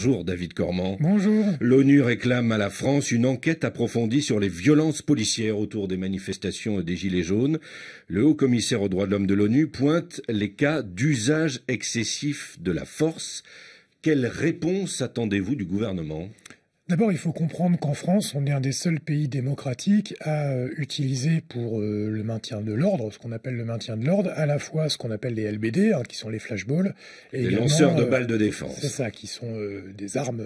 Bonjour David Cormand. Bonjour. L'ONU réclame à la France une enquête approfondie sur les violences policières autour des manifestations des Gilets jaunes. Le haut commissaire aux droits de l'homme de l'ONU pointe les cas d'usage excessif de la force. Quelle réponse attendez-vous du gouvernement D'abord, il faut comprendre qu'en France, on est un des seuls pays démocratiques à euh, utiliser pour euh, le maintien de l'ordre, ce qu'on appelle le maintien de l'ordre, à la fois ce qu'on appelle les LBD, hein, qui sont les flashballs, et les lanceurs de euh, balles de défense. C'est ça, qui sont des armes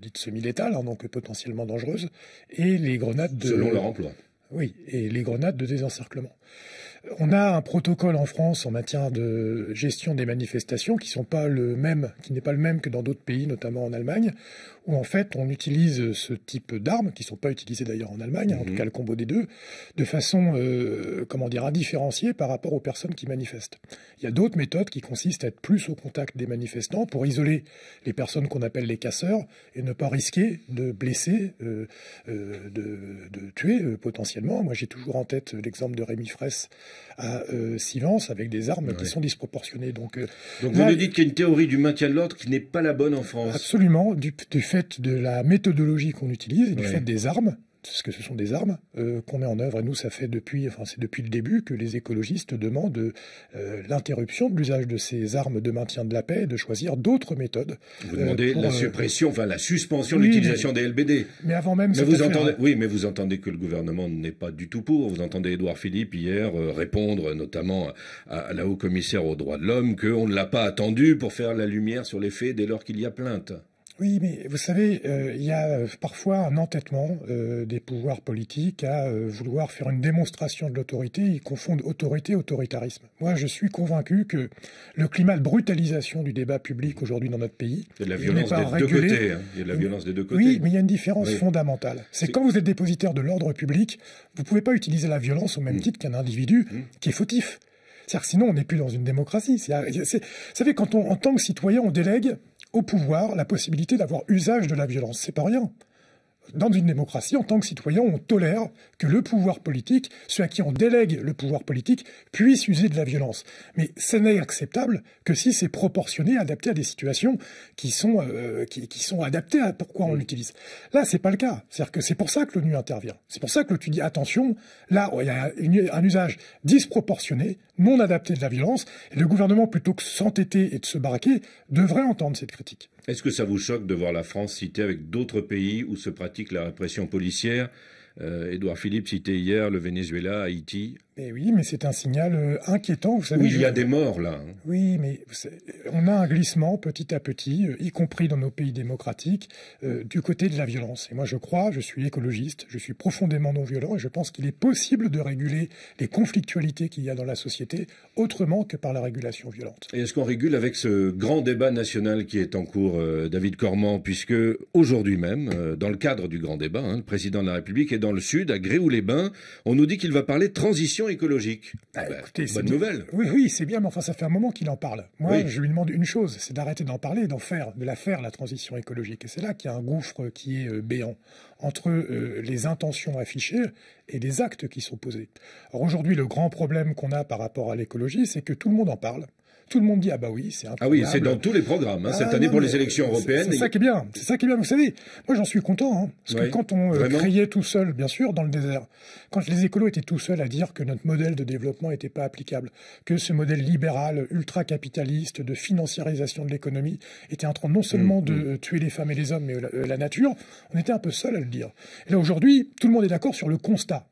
dites semi-létales, hein, donc potentiellement dangereuses, et les grenades de selon leur emploi. Oui, et les grenades de désencerclement. On a un protocole en France en matière de gestion des manifestations qui pas même, qui n'est pas le même que dans d'autres pays, notamment en Allemagne, où en fait on utilise ce type d'armes, qui ne sont pas utilisées d'ailleurs en Allemagne, hein, en tout mhm. cas le combo des deux, de façon, euh, comment dire, indifférenciée par rapport aux personnes qui manifestent. Il y a d'autres méthodes qui consistent à être plus au contact des manifestants pour isoler les personnes qu'on appelle les casseurs et ne pas risquer de blesser, euh, euh, de, tuer potentiellement. Moi j'ai toujours en tête l'exemple de Rémi Fraisse à Silence avec des armes qui sont disproportionnées. Donc, vous nous dites qu'il y a une théorie du maintien de l'ordre qui n'est pas la bonne en France. Absolument, du, du fait fait de la méthodologie qu'on utilise et du fait des armes, parce que ce sont des armes euh, qu'on met en œuvre. Et nous, ça fait depuis, enfin, c'est depuis le début que les écologistes demandent euh, l'interruption de l'usage de ces armes de maintien de la paix et de choisir d'autres méthodes. Vous euh, demandez la suppression, enfin la suspension de l'utilisation des LBD. Mais avant même. Mais vous entendez, hein. oui, mais vous entendez que le gouvernement n'est pas du tout pour. Vous entendez Édouard Philippe hier répondre, notamment à, la haut commissaire aux droits de l'homme, qu'on ne l'a pas attendu pour faire la lumière sur les faits dès lors qu'il y a plainte. Oui, mais vous savez, euh, il y a euh, parfois un entêtement euh, des pouvoirs politiques à vouloir faire une démonstration de l'autorité. Ils confondent autorité et autoritarisme. Moi, je suis convaincu que le climat de brutalisation du débat public aujourd'hui dans notre pays, il y a de la hein. violence des deux côtés. de la Oui, mais il y a une différence fondamentale. C'est quand vous êtes dépositaire de l'ordre public, vous ne pouvez pas utiliser la violence au même mm. titre qu'un individu mm. qui est fautif. C'est-à-dire sinon, on n'est plus dans une démocratie. vous savez, quand on, en tant que citoyen, on délègue au pouvoir la possibilité d'avoir usage de la violence. C'est pas rien dans une démocratie, en tant que citoyen, on tolère que le pouvoir politique, ceux à qui on délègue le pouvoir politique, puisse user de la violence. Mais ce n'est acceptable que si c'est proportionné, adapté à des situations qui sont, euh, adaptées à pourquoi on l'utilise. Là, n'est pas le cas. cest c'est pour ça que l'ONU intervient. C'est pour ça que l'ONU dit attention, là, il y a un usage disproportionné, non adapté de la violence, et le gouvernement, plutôt que de s'entêter et de se barraquer, devrait entendre cette critique. Est-ce que ça vous choque de voir la France citée avec d'autres pays où se pratique la répression policière euh, Édouard Philippe citait hier le Venezuela, Haïti. Eh oui, mais c'est un signal euh, inquiétant, vous savez. il y a des morts là. Hein. Oui, mais on a un glissement petit à petit, euh, y compris dans nos pays démocratiques, euh, du côté de la violence. Et moi, je crois, je suis écologiste, je suis profondément non violent, et je pense qu'il est possible de réguler les conflictualités qu'il y a dans la société autrement que par la régulation violente. Et est-ce qu'on régule avec ce grand débat national qui est en cours, David Cormand, puisque aujourd'hui même, dans le cadre du grand débat, hein, le président de la République est dans le Sud, à Gréoux-les-Bains, on nous dit qu'il va parler transition écologique. Bah, bah, bonne nouvelle. Oui, c'est bien, mais enfin, ça fait un moment qu'il en parle. Moi, je lui demande une chose, c'est d'arrêter d'en parler d'en faire, de la faire, la transition écologique. Et c'est là qu'il y a un gouffre qui est euh, béant entre euh, les intentions affichées et les actes qui sont posés. Alors aujourd'hui, le grand problème qu'on a par rapport à l'écologie, c'est que tout le monde en parle tout le monde dit ah bah oui, c'est Ah oui, c'est dans tous les programmes hein, cette ah année pour les élections européennes. C'est ça qui est bien, c'est ça qui est bien. Vous savez, moi j'en suis content, hein, parce que quand on euh, criait tout seul, bien sûr, dans le désert, quand les écolos étaient tout seuls à dire que notre modèle de développement n'était pas applicable, que ce modèle libéral, ultra capitaliste, de financiarisation de l'économie était en train non seulement mm, de mm. tuer les femmes et les hommes, mais euh, la, nature, on était un peu seul à le dire. Et là aujourd'hui, tout le monde est d'accord sur le constat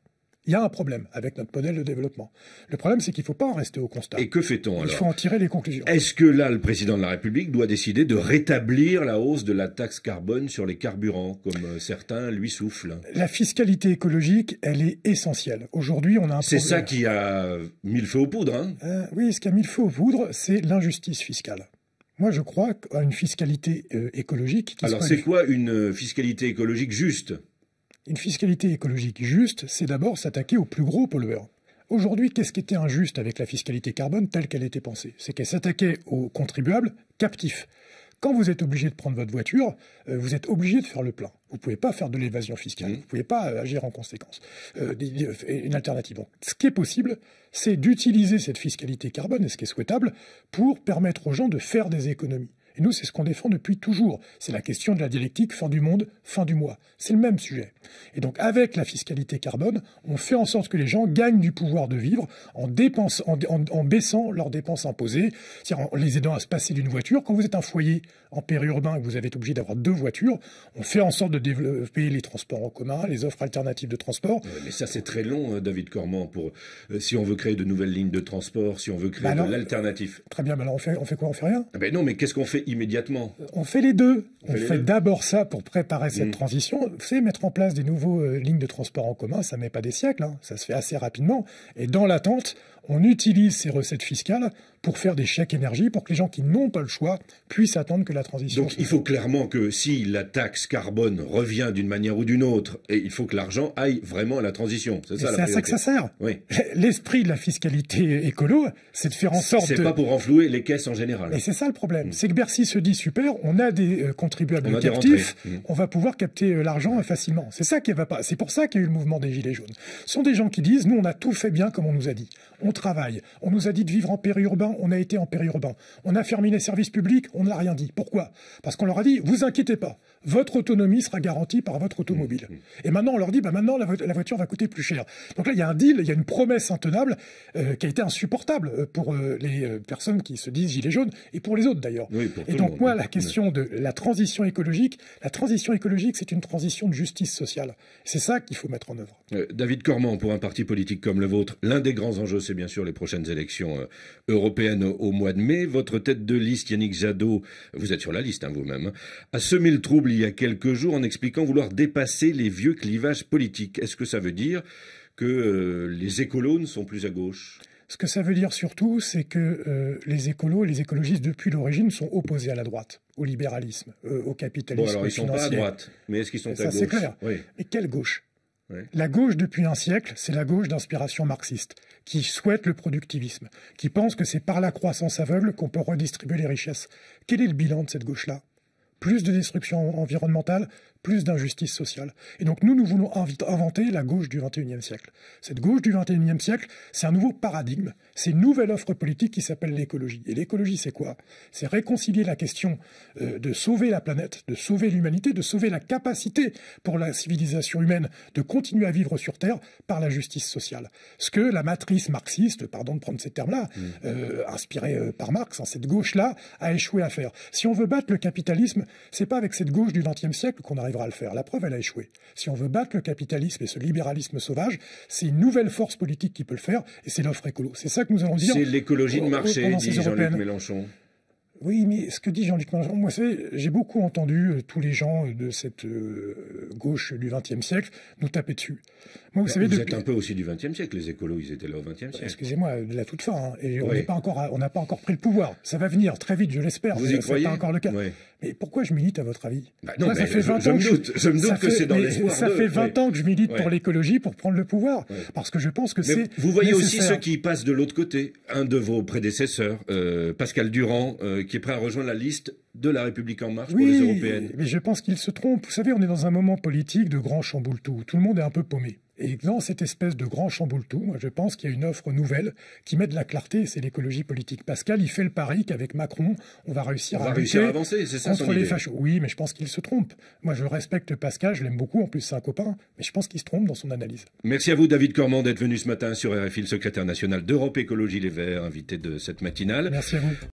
il y a un problème avec notre modèle de développement. Le problème, c'est qu'il ne faut pas en rester au constat. Et que fait-on alors Il faut en tirer les conclusions. Est-ce que là, le président de la République doit décider de rétablir la hausse de la taxe carbone sur les carburants, comme euh, certains lui soufflent La fiscalité écologique, elle est essentielle. Aujourd'hui, on a un C'est ça qui a mis le feu aux poudres. Hein euh, oui, ce qui a mis le feu aux poudres, c'est l'injustice fiscale. Moi, je crois à une fiscalité euh, écologique. alors, c'est quoi une fiscalité écologique juste une fiscalité écologique juste, c'est d'abord s'attaquer aux plus gros pollueurs. Aujourd'hui, qu'est-ce qui était injuste avec la fiscalité carbone telle qu'elle était pensée C'est qu'elle s'attaquait aux contribuables captifs. Quand vous êtes obligé de prendre votre voiture, euh, vous êtes obligé de faire le plein. Vous ne pouvez pas faire de l'évasion fiscale, mmh. vous ne pouvez pas euh, agir en conséquence. Euh, une alternative. ce qui est possible, c'est d'utiliser cette fiscalité carbone, et ce qui est souhaitable, pour permettre aux gens de faire des économies nous, c'est ce qu'on défend depuis toujours. C'est la question de la dialectique fin du monde, fin du mois. C'est le même sujet. Et donc, avec la fiscalité carbone, on fait en sorte que les gens gagnent du pouvoir de vivre en, en, baissant leurs dépenses imposées, c'est-à-dire en les aidant à se passer d'une voiture. Quand vous êtes un foyer en périurbain et que vous avez obligé d'avoir deux voitures, on fait en sorte de développer les transports en commun, les offres alternatives de transport. Mais ça, c'est très long, hein, David Cormand, pour, euh, si on veut créer de nouvelles lignes de transport, si on veut créer bah de Très bien, mais alors on fait, on fait quoi On fait rien ah ben Non, mais qu'est-ce qu'on fait immédiatement. On fait les deux. On, fait, d'abord ça pour préparer cette mm. transition. C'est mettre en place des nouveaux euh, lignes de transport en commun. Ça ne met pas des siècles. Hein. Ça se fait assez rapidement. Et dans l'attente, on utilise ces recettes fiscales pour faire des chèques énergie pour que les gens qui n'ont pas le choix puissent attendre que la transition. Donc il faut clairement que si la taxe carbone revient d'une manière ou d'une autre, et il faut que l'argent aille vraiment à la transition. C'est ça, la à ça que ça sert. Oui. L'esprit de la fiscalité écolo, c'est de faire en sorte. C'est n'est pas pour renflouer les caisses en général. Et c'est ça le problème. Mm. C'est que s'il se dit super, on a des euh, contribuables actifs, captifs, mm. on va pouvoir capter euh, l'argent facilement. C'est ça qui va pas. C'est pour ça qu'il y a eu le mouvement des gilets jaunes. Ce sont des gens qui disent nous on a tout fait bien comme on nous a dit. On travaille, on nous a dit de vivre en périurbain, on a été en périurbain. On a fermé les services publics, on n'a rien dit. Pourquoi Parce qu'on leur a dit vous inquiétez pas, votre autonomie sera garantie par votre automobile. Mm. Mm. Et maintenant on leur dit bah maintenant la, voiture va coûter plus cher. Donc là il y a un deal, il y a une promesse intenable euh, qui a été insupportable pour les personnes qui se disent gilets jaunes et pour les autres d'ailleurs. Et donc moi, la question de la transition écologique, la transition écologique, c'est une transition de justice sociale. C'est ça qu'il faut mettre en œuvre. Euh, David Cormand, pour un parti politique comme le vôtre, l'un des grands enjeux, c'est bien sûr les prochaines élections euh, européennes au mois de mai. Votre tête de liste, Yannick Jadot, vous êtes sur la liste hein, vous-même, hein, a semé le trouble il y a quelques jours en expliquant vouloir dépasser les vieux clivages politiques. Est-ce que ça veut dire que euh, les écolos ne sont plus à gauche ce que ça veut dire surtout, c'est que euh, les écolos et les écologistes, depuis l'origine, sont opposés à la droite, au libéralisme, euh, au capitalisme. Bon, alors ils sont pas à droite, mais est-ce qu'ils sont ça, c'est clair. Mais quelle gauche La gauche, depuis un siècle, c'est la gauche d'inspiration marxiste, qui souhaite le productivisme, qui pense que c'est par la croissance aveugle qu'on peut redistribuer les richesses. Quel est le bilan de cette gauche-là plus de destruction environnementale, plus d'injustice sociale. Et donc nous, nous voulons inventer la gauche du XXIe siècle. Cette gauche du XXIe siècle, c'est un nouveau paradigme, c'est une nouvelle offre politique qui s'appelle l'écologie. Et l'écologie, c'est quoi C'est réconcilier la question euh, de sauver la planète, de sauver l'humanité, de sauver la capacité pour la civilisation humaine de continuer à vivre sur Terre par la justice sociale. Ce que la matrice marxiste, pardon de prendre ces termes-là, mm. euh, inspirée euh, par Marx, hein, cette gauche-là, a échoué à faire. Si on veut battre le capitalisme, c'est pas avec cette gauche du XXe siècle qu'on arrivera à le faire. La preuve, elle a échoué. Si on veut battre le capitalisme et ce libéralisme sauvage, c'est une nouvelle force politique qui peut le faire, et c'est l'offre écolo. C'est ça que nous allons dire. C'est l'écologie de marché, dit Jean-Luc Mélenchon. Oui, mais ce que dit Jean-Luc Mélenchon, moi, j'ai beaucoup entendu euh, tous les gens euh, de cette euh, gauche du XXe siècle nous taper dessus. Moi, vous, bah, savez, êtes un peu aussi du XXe siècle. Les écolos, ils étaient là au XXe siècle. Excusez-moi, de la toute fin. Hein, et on pas encore, on n'a pas encore pris le pouvoir. Ça va venir très vite, je l'espère. Vous mais, pas encore le cas. Mais pourquoi je milite à votre avis bah, ça fait 20 me doute, que c'est dans Ça fait 20 ans que je milite pour l'écologie, pour prendre le pouvoir, parce que je pense que c'est. Vous voyez aussi ceux qui passent de l'autre côté. Un de vos prédécesseurs, Pascal Durand qui est prêt à rejoindre la liste de La République En Marche pour les européennes. Mais je pense qu'il se trompe. Vous savez, on est dans un moment politique de grand chamboule-tout. le monde est un peu paumé. Et dans cette espèce de grand chamboule je pense qu'il y a une offre nouvelle qui met de la clarté, c'est l'écologie politique. Pascal, il fait le pari qu'avec Macron, on va réussir, on va à, réussir à avancer c'est ça, contre son les Oui, mais je pense qu'il se trompe. Moi je respecte Pascal, je l'aime beaucoup, en plus c'est un copain, mais je pense qu'il se trompe dans son analyse. Merci à vous David Cormand d'être venu ce matin sur RFI, le secrétaire national d'Europe Écologie Les Verts, invité de cette matinale. Merci à vous.